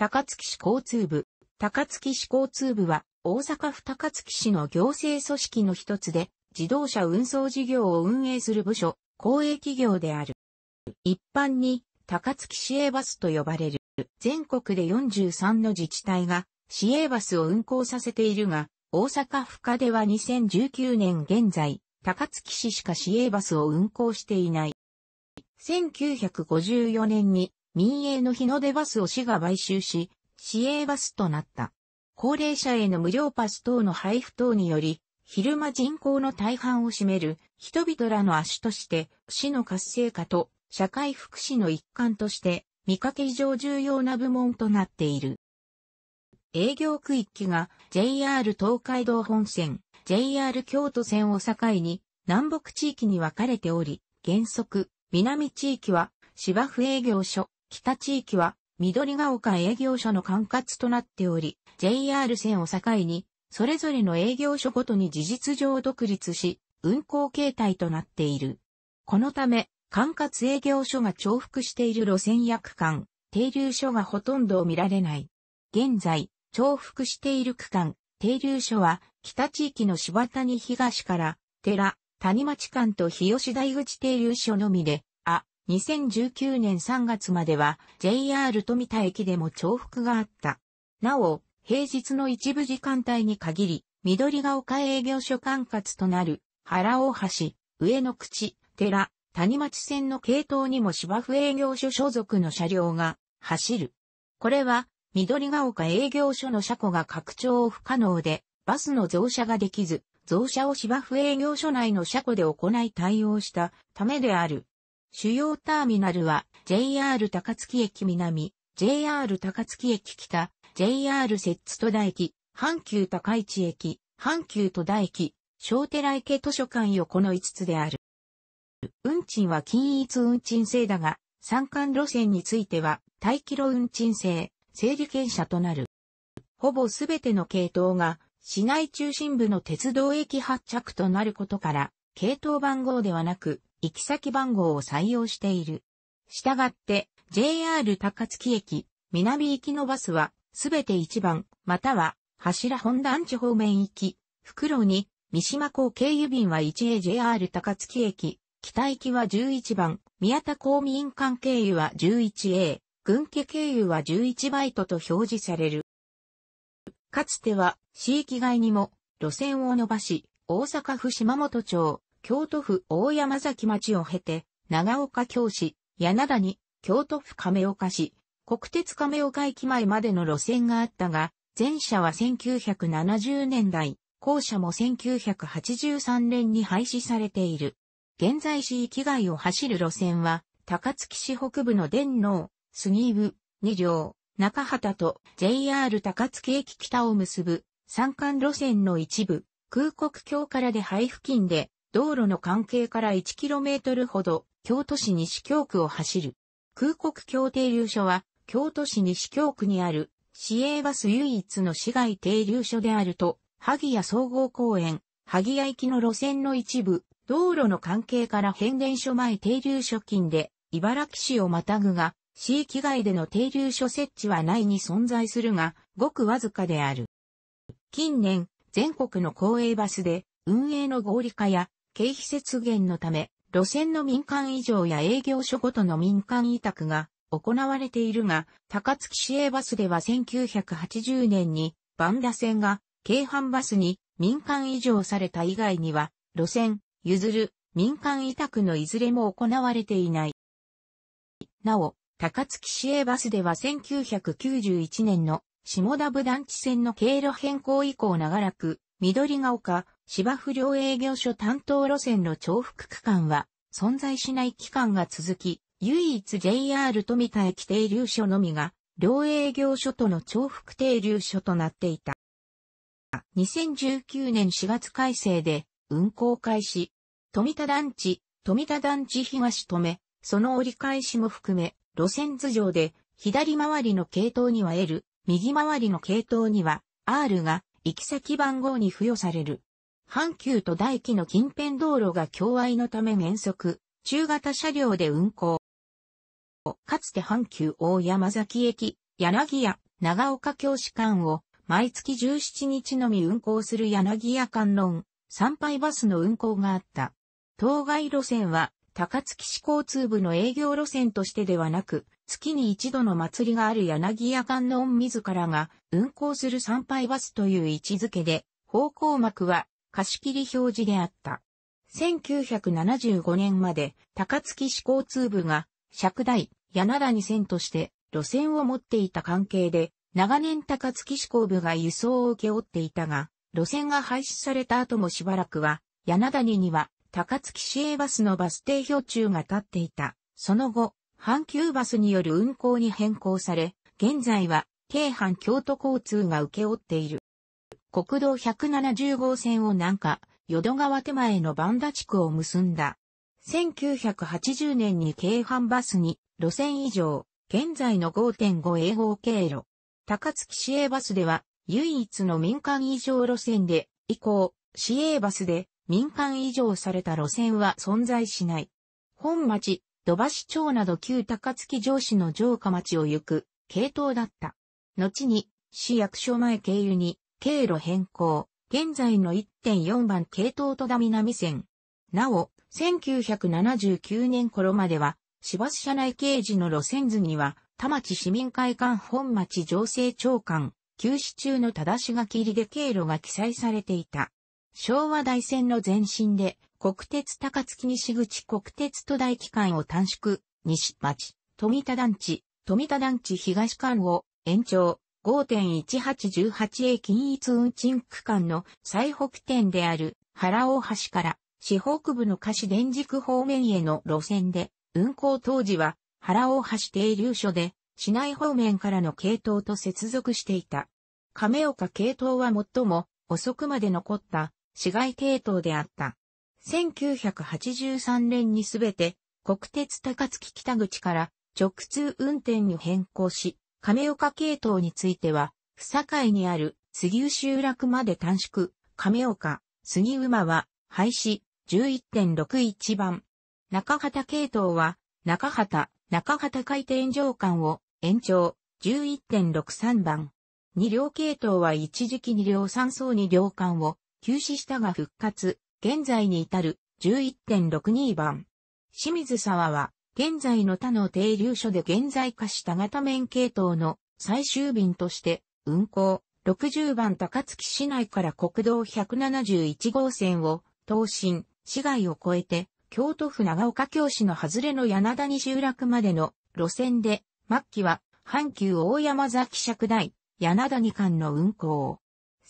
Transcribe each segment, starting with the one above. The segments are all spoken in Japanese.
高槻市交通部。高槻市交通部は、大阪府高槻市の行政組織の一つで、自動車運送事業を運営する部署、公営企業である。一般に、高槻市営バスと呼ばれる、全国で43の自治体が、市営バスを運行させているが、大阪府下では2019年現在、高槻市しか市営バスを運行していない。1954年に民営の日の出バスを市が買収し、市営バスとなった。高齢者への無料パス等の配布等により、昼間人口の大半を占める人々らの足として、市の活性化と社会福祉の一環として、見かけ以上重要な部門となっている。営業区域が JR 東海道本線、JR 京都線を境に南北地域に分かれており、原則、南地域は芝生営業所、北地域は緑が丘営業所の管轄となっており、JR 線を境に、それぞれの営業所ごとに事実上独立し、運行形態となっている。このため、管轄営業所が重複している路線や区間、停留所がほとんど見られない。現在、重複している区間、停留所は、北地域の柴谷東から、寺、谷町間と日吉大口停留所のみで、2019年3月までは JR 富田駅でも重複があった。なお、平日の一部時間帯に限り、緑が丘営業所管轄となる原大橋、上野口、寺、谷町線の系統にも芝生営業所所属の車両が走る。これは緑が丘営業所の車庫が拡張不可能で、バスの増車ができず、増車を芝生営業所内の車庫で行い対応したためである。主要ターミナルは JR 高槻駅南、JR 高槻駅北、JR 摂津戸田駅、阪急高市駅、阪急戸田駅、小寺池図書館横の5つである。運賃は均一運賃制だが、山間路線については、大キ路運賃制、整理券車となる。ほぼすべての系統が、市内中心部の鉄道駅発着となることから、系統番号ではなく、行き先番号を採用している。したがって、JR 高槻駅、南行きのバスは、すべて1番、または、柱本団地方面行き、袋に、三島港経由便は 1AJR 高槻駅、北行きは11番、宮田公民館経由は 11A、軍家経由は11バイトと表示される。かつては、市域外にも、路線を伸ばし、大阪府島本町、京都府大山崎町を経て、長岡京市、柳田に、京都府亀岡市、国鉄亀岡駅前までの路線があったが、前者は1970年代、後者も1983年に廃止されている。現在市域外を走る路線は、高槻市北部の電脳、杉部、二両、中畑と JR 高槻駅北を結ぶ、山間路線の一部、空国橋からで廃付近で道路の関係から 1km ほど、京都市西京区を走る。空国橋停留所は、京都市西京区にある、市営バス唯一の市外停留所であると、萩谷総合公園、萩谷行きの路線の一部、道路の関係から変電所前停留所近で、茨城市をまたぐが、市域外での停留所設置はないに存在するが、ごくわずかである。近年、全国の公営バスで、運営の合理化や経費節減のため、路線の民間以上や営業所ごとの民間委託が行われているが、高槻市営バスでは1980年にバンダ線が京阪バスに民間移譲された以外には、路線、譲る、民間委託のいずれも行われていない。なお、高槻市営バスでは1991年の下田部団地線の経路変更以降長らく、緑が丘、芝生両営業所担当路線の重複区間は存在しない期間が続き、唯一 JR 富田駅停留所のみが、両営業所との重複停留所となっていた。2019年4月改正で運行開始、富田団地、富田団地東止め、その折り返しも含め、路線図上で左回りの系統には L、右回りの系統には R が行き先番号に付与される。阪急と大気の近辺道路が共愛のため原則、中型車両で運行。かつて阪急大山崎駅、柳屋、長岡京市間を毎月17日のみ運行する柳屋観音、参拝バスの運行があった。当該路線は高槻市交通部の営業路線としてではなく、月に一度の祭りがある柳屋観音自らが運行する参拝バスという位置づけで、方向幕は貸切表示であった。1975年まで高槻市交通部が尺台、柳田に線として路線を持っていた関係で、長年高槻市交部が輸送を請け負っていたが、路線が廃止された後もしばらくは、柳谷には高槻市営バスのバス停標柱が立っていた。その後、阪急バスによる運行に変更され、現在は、京阪京都交通が請け負っている。国道170号線を南下、淀川手前のバンダ地区を結んだ。1980年に京阪バスに路線以上、現在の5.5英号経路。高槻市営バスでは唯一の民間以上路線で、以降、市営バスで民間以上された路線は存在しない。本町、土橋町など旧高槻城市の城下町を行く系統だった。後に市役所前経由に経路変更、現在の1.4番系統戸田南線。なお、1979年頃までは、市バス車内掲示の路線図には、田町市民会館本町情勢長官、休止中の正し書き入りで経路が記載されていた。昭和大戦の前身で、国鉄高槻西口国鉄都大機関を短縮、西町、富田団地、富田団地東間を延長、5.1818A 均一運賃区間の最北点である原大橋から市北部の菓子電軸方面への路線で、運行当時は原大橋停留所で市内方面からの系統と接続していた。亀岡系統は最も遅くまで残った市街系統であった。1983年にすべて国鉄高槻北口から直通運転に変更し、亀岡系統については、不堺にある杉生集落まで短縮、亀岡、杉馬は廃止、11.61番。中畑系統は、中畑、中畑海底上間を延長、11.63番。二両系統は一時期二両三層二両間を休止したが復活、現在に至る、11.62番。清水沢は、現在の他の停留所で現在化した型面系統の最終便として運行60番高槻市内から国道171号線を東進、市街を越えて京都府長岡京市の外れの柳田に集落までの路線で末期は阪急大山崎尺台柳田二間の運行。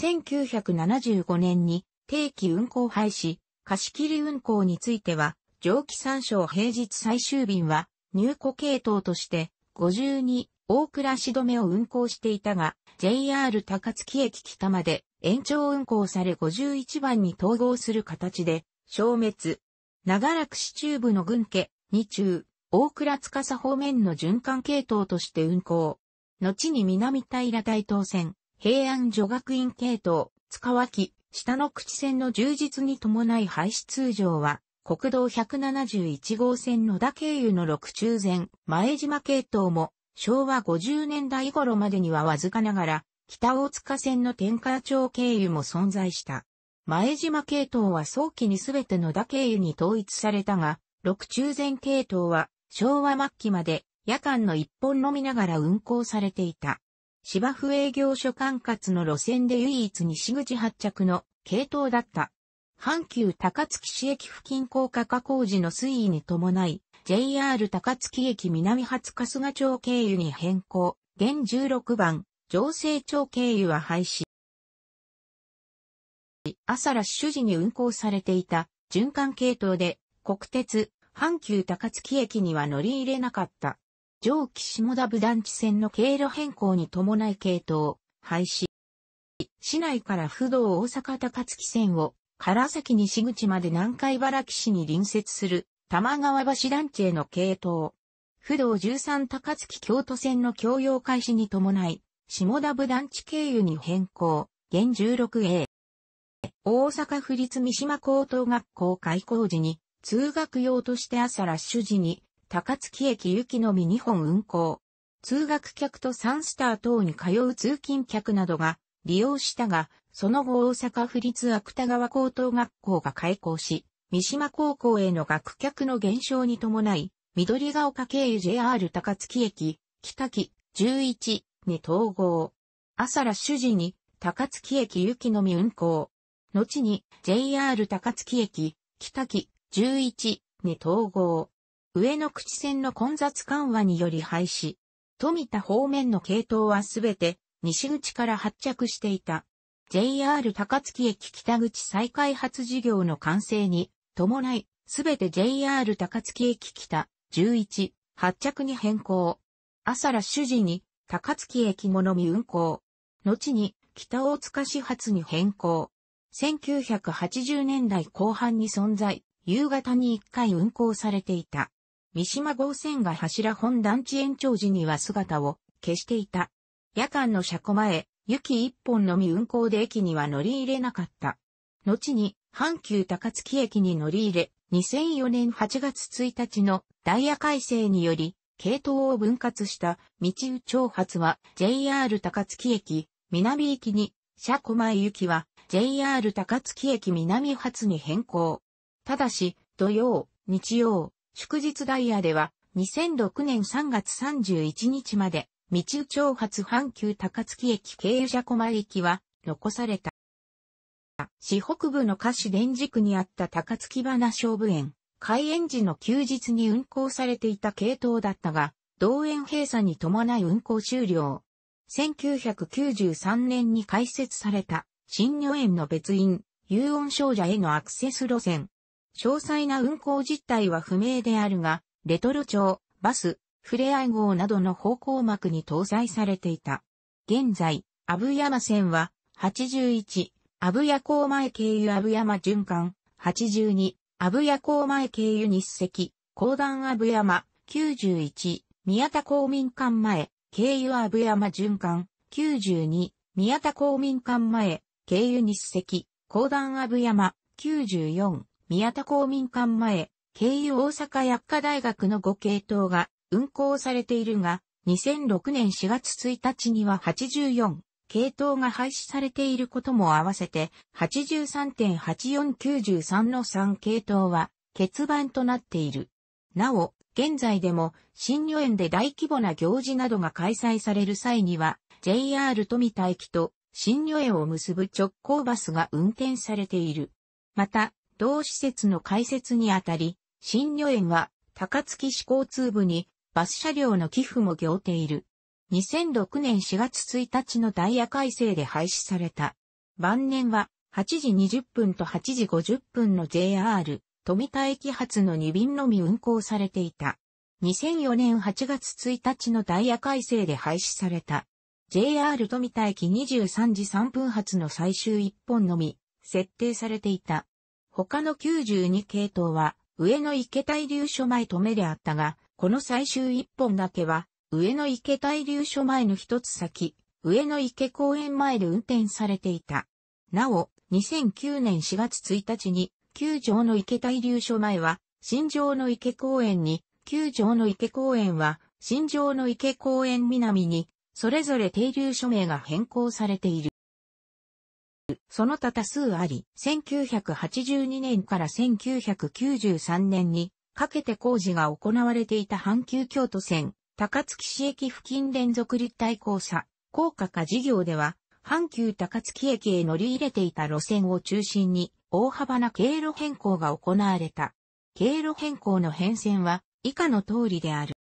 1975年に定期運行廃止、貸し切り運行については蒸気参照平日最終便は、入庫系統として、52、大倉市止めを運行していたが、JR 高槻駅北まで延長運行され51番に統合する形で、消滅。長らく市中部の軍家、二中、大倉司方面の循環系統として運行。後に南平大東線、平安女学院系統、塚脇、下の口線の充実に伴い廃止通常は、国道171号線野田経由の六中前、前島系統も、昭和50年代頃までにはわずかながら、北大塚線の天下町経由も存在した。前島系統は早期にすべて野田経由に統一されたが、六中前系統は昭和末期まで夜間の一本のみながら運行されていた。芝生営業所管轄の路線で唯一西口発着の系統だった。阪急高槻市駅付近高架化工事の推移に伴い、JR 高槻駅南初春日町経由に変更、現16番、城西町経由は廃止。朝ラッシュ時に運行されていた循環系統で国鉄、阪急高槻駅には乗り入れなかった。上記下田部団地線の経路変更に伴い系統、廃止。市内から不動大阪高槻線を唐崎西口まで南海茨城市に隣接する玉川橋団地への系統。不動13高槻京都線の供用開始に伴い、下田部団地経由に変更、現 16A。大阪府立三島高等学校開校時に、通学用として朝ラッシュ時に、高槻駅行きのみ2本運行。通学客とサンスター等に通う通勤客などが利用したが、その後大阪府立芥川高等学校が開校し、三島高校への学客の減少に伴い、緑ヶ丘経由 JR 高槻駅、北木、11に統合。朝ら主事に高槻駅行きのみ運行。後に JR 高槻駅、北木、11に統合。上野口線の混雑緩和により廃止。富田方面の系統はすべて西口から発着していた。JR 高槻駅北口再開発事業の完成に伴い、すべて JR 高槻駅北11発着に変更。朝ラ主事に高槻駅ものみ運行。後に北大塚市発に変更。1980年代後半に存在、夕方に1回運行されていた。三島号線が柱本団地延長時には姿を消していた。夜間の車庫前、雪一本のみ運行で駅には乗り入れなかった。後に、阪急高槻駅に乗り入れ、2004年8月1日のダイヤ改正により、系統を分割した道宇長発は JR 高槻駅、南駅に、車庫前行きは JR 高槻駅南発に変更。ただし、土曜、日曜、祝日ダイヤでは2006年3月31日まで道宇町発阪急高槻駅経由車駒駅は残された。市北部の下市電軸にあった高槻花勝負園。開園時の休日に運行されていた系統だったが、同園閉鎖に伴い運行終了。1993年に開設された、新女園の別院、遊音少女へのアクセス路線。詳細な運行実態は不明であるが、レトロ町、バス、フレアイ号などの方向幕に搭載されていた。現在、アブヤマ線は、81、アブヤ港前経由アブヤマ循環、82、アブヤ港前経由日赤、高段アブヤマ、91、宮田公民館前、経由アブヤマ循環、92、宮田公民館前、経由日赤、高段アブヤマ、94、宮田公民館前、経由大阪薬科大学の5系統が運行されているが、2006年4月1日には84系統が廃止されていることも合わせて、83.8493の3系統は欠番となっている。なお、現在でも、新予園で大規模な行事などが開催される際には、JR 富田駅と新予園を結ぶ直行バスが運転されている。また、同施設の開設にあたり、新予園は高槻市交通部にバス車両の寄付も行っている。2006年4月1日のダイヤ改正で廃止された。晩年は8時20分と8時50分の JR 富田駅発の2便のみ運行されていた。2004年8月1日のダイヤ改正で廃止された。JR 富田駅23時3分発の最終1本のみ設定されていた。他の92系統は上野池大流所前止めであったが、この最終一本だけは、上野池滞留所前の一つ先、上野池公園前で運転されていた。なお、2009年4月1日に、九条の池滞留所前は、新城の池公園に、九条の池公園は、新城の池公園南に、それぞれ停留所名が変更されている。その他多数あり、1982年から1993年にかけて工事が行われていた阪急京都線、高槻市駅付近連続立体交差、高架化事業では、阪急高槻駅へ乗り入れていた路線を中心に、大幅な経路変更が行われた。経路変更の変遷は、以下の通りである。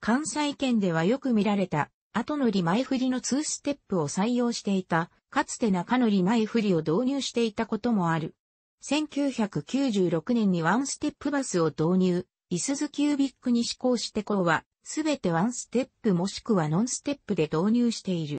関西圏ではよく見られた、後乗り前振りの2ステップを採用していた、かつて中乗り前振りを導入していたこともある。1996年にワンステップバスを導入、イスズキュービックに試行して後は、すべてワンステップもしくはノンステップで導入している。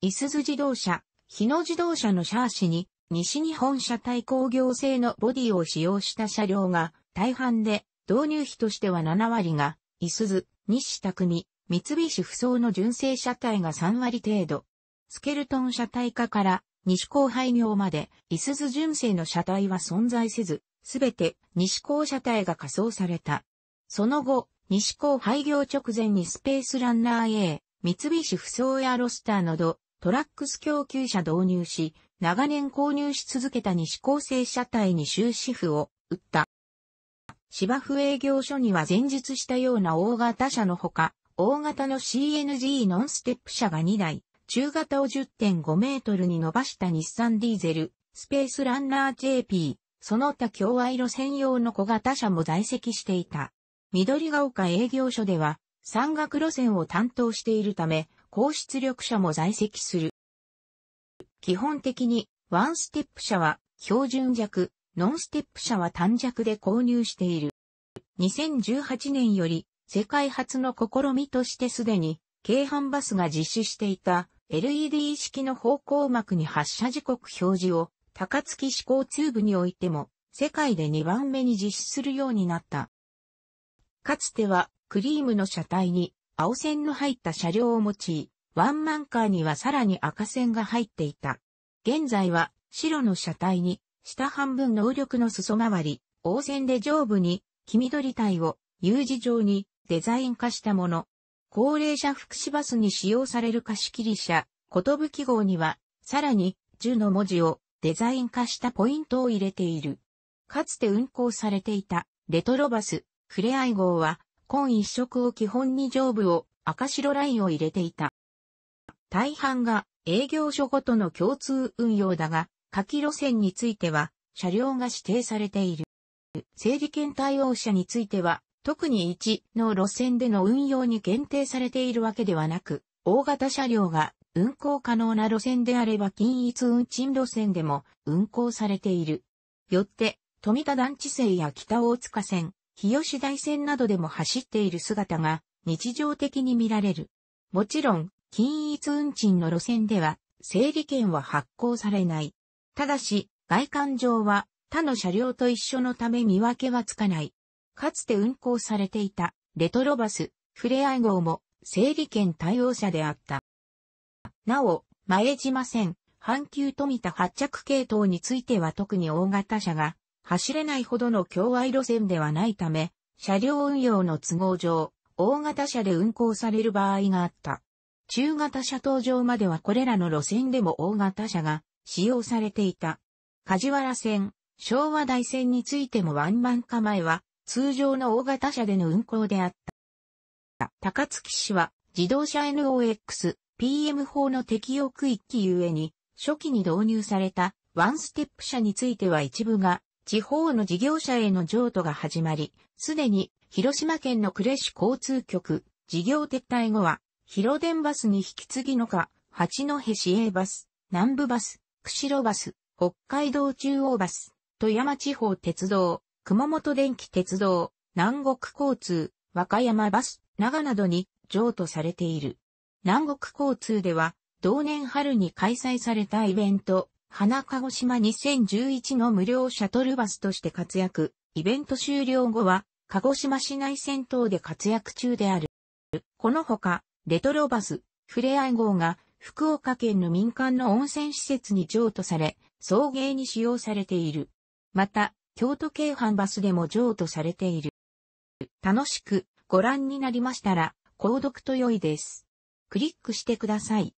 イスズ自動車、日野自動車のシャーシに、西日本車体工業製のボディを使用した車両が、大半で、導入費としては7割が、イスズ、西匠、三菱不走の純正車体が3割程度。スケルトン車体化から西高廃業まで、イスズ純正の車体は存在せず、すべて西高車体が仮装された。その後、西高廃業直前にスペースランナー A、三菱不装やロスターなど、トラックス供給車導入し、長年購入し続けた西高製車体に終止符を打った。芝生営業所には前述したような大型車のほか、大型の CNG ノンステップ車が2台、中型を10.5メートルに伸ばした日産ディーゼル、スペースランナー JP、その他境外路専用の小型車も在籍していた。緑が丘営業所では、山岳路線を担当しているため、高出力車も在籍する。基本的に、ワンステップ車は標準弱、ノンステップ車は単弱で購入している。2018年より世界初の試みとしてすでに、京阪バスが実施していた LED 式の方向幕に発射時刻表示を高槻向ツー部においても世界で2番目に実施するようになった。かつてはクリームの車体に青線の入った車両を用い、ワンマンカーにはさらに赤線が入っていた。現在は白の車体に下半分能力の裾回り、黄線で上部に黄緑体を U 字状にデザイン化したもの、高齢者福祉バスに使用される貸切車、ことぶき号には、さらに、十の文字をデザイン化したポイントを入れている。かつて運行されていたレトロバス、ふれあい号は、今一色を基本に上部を赤白ラインを入れていた。大半が営業所ごとの共通運用だが、下記路線については車両が指定されている。整理券対応者については特に1の路線での運用に限定されているわけではなく、大型車両が運行可能な路線であれば均一運賃路線でも運行されている。よって、富田団地線や北大塚線、日吉台線などでも走っている姿が日常的に見られる。もちろん、均一運賃の路線では、整理券は発行されない。ただし、外観上は他の車両と一緒のため見分けはつかない。かつて運行されていたレトロバス、フれアい号も整理券対応車であった。なお、前島線、阪急富田発着系統については特に大型車が走れないほどの境外路線ではないため、車両運用の都合上、大型車で運行される場合があった。中型車登場まではこれらの路線でも大型車が使用されていた。梶原線、昭和大線についてもワンマン構えは通常の大型車での運行であった。高槻市は自動車 NOX、PM 法の適用区域ゆえに、初期に導入されたワンステップ車については一部が地方の事業者への譲渡が始まり、すでに広島県の呉市交通局、事業撤退後は、広電バスに引き継ぎのか、八戸市営バス、南部バス、釧路バス、北海道中央バス、富山地方鉄道、熊本電気鉄道、南国交通、和歌山バス、長などに譲渡されている。南国交通では、同年春に開催されたイベント、花鹿児島2011の無料シャトルバスとして活躍、イベント終了後は、鹿児島市内戦闘で活躍中である。このほか、レトロバス、フれアい号が、福岡県の民間の温泉施設に譲渡され、送迎に使用されている。また、京都京阪バスでも譲渡されている。楽しくご覧になりましたら、購読と良いです。クリックしてください。